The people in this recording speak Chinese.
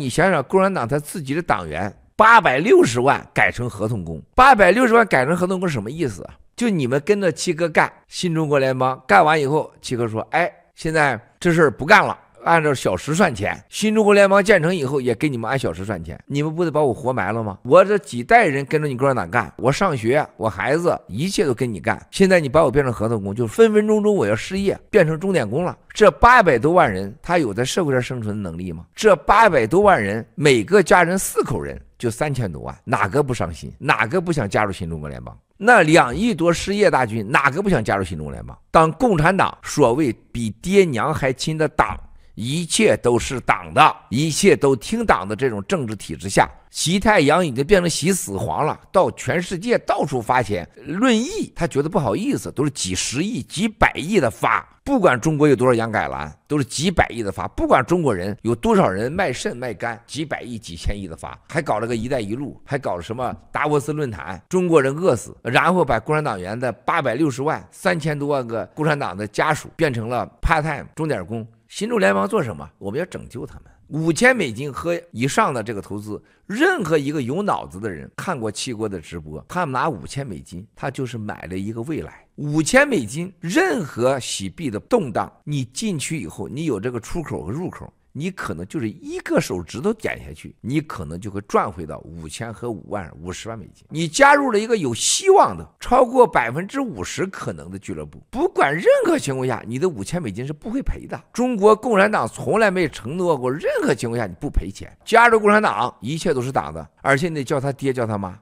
你想想，共产党他自己的党员八百六十万改成合同工，八百六十万改成合同工什么意思？就你们跟着七哥干新中国联邦，干完以后，七哥说：“哎，现在这事儿不干了。”按照小时算钱，新中国联邦建成以后也给你们按小时算钱，你们不得把我活埋了吗？我这几代人跟着你哥党干，我上学，我孩子，一切都跟你干。现在你把我变成合同工，就是分分钟钟我要失业，变成钟点工了。这八百多万人，他有在社会上生存的能力吗？这八百多万人，每个家人四口人就三千多万，哪个不伤心？哪个不想加入新中国联邦？那两亿多失业大军，哪个不想加入新中国联邦？当共产党所谓比爹娘还亲的党。一切都是党的，一切都听党的这种政治体制下，习太阳已经变成习死黄了，到全世界到处发钱。论亿，他觉得不好意思，都是几十亿、几百亿的发。不管中国有多少洋改蓝，都是几百亿的发。不管中国人有多少人卖肾卖肝，几百亿、几千亿的发。还搞了个“一带一路”，还搞了什么达沃斯论坛。中国人饿死，然后把共产党员的八百六十万、三千多万个共产党的家属变成了 part-time 钟点工。新洲联邦做什么？我们要拯救他们。五千美金和以上的这个投资，任何一个有脑子的人看过七哥的直播，他拿五千美金，他就是买了一个未来。五千美金，任何洗币的动荡，你进去以后，你有这个出口和入口。你可能就是一个手指头点下去，你可能就会赚回到五千和五万、五十万美金。你加入了一个有希望的、超过百分之五十可能的俱乐部，不管任何情况下，你的五千美金是不会赔的。中国共产党从来没承诺过任何情况下你不赔钱。加入共产党，一切都是党的，而且你得叫他爹叫他妈。